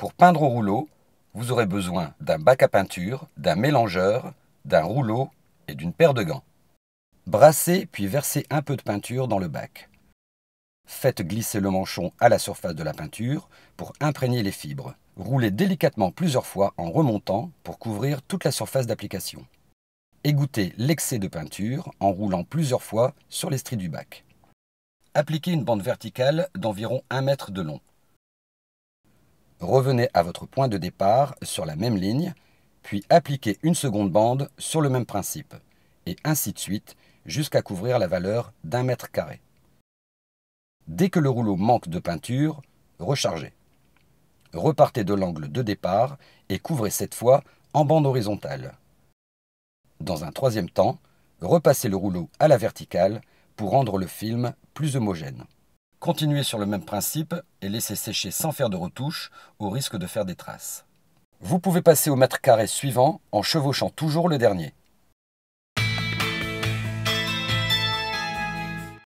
Pour peindre au rouleau, vous aurez besoin d'un bac à peinture, d'un mélangeur, d'un rouleau et d'une paire de gants. Brassez puis versez un peu de peinture dans le bac. Faites glisser le manchon à la surface de la peinture pour imprégner les fibres. Roulez délicatement plusieurs fois en remontant pour couvrir toute la surface d'application. Égouttez l'excès de peinture en roulant plusieurs fois sur les stries du bac. Appliquez une bande verticale d'environ 1 mètre de long. Revenez à votre point de départ sur la même ligne, puis appliquez une seconde bande sur le même principe, et ainsi de suite jusqu'à couvrir la valeur d'un mètre carré. Dès que le rouleau manque de peinture, rechargez. Repartez de l'angle de départ et couvrez cette fois en bande horizontale. Dans un troisième temps, repassez le rouleau à la verticale pour rendre le film plus homogène. Continuez sur le même principe et laissez sécher sans faire de retouches au risque de faire des traces. Vous pouvez passer au mètre carré suivant en chevauchant toujours le dernier.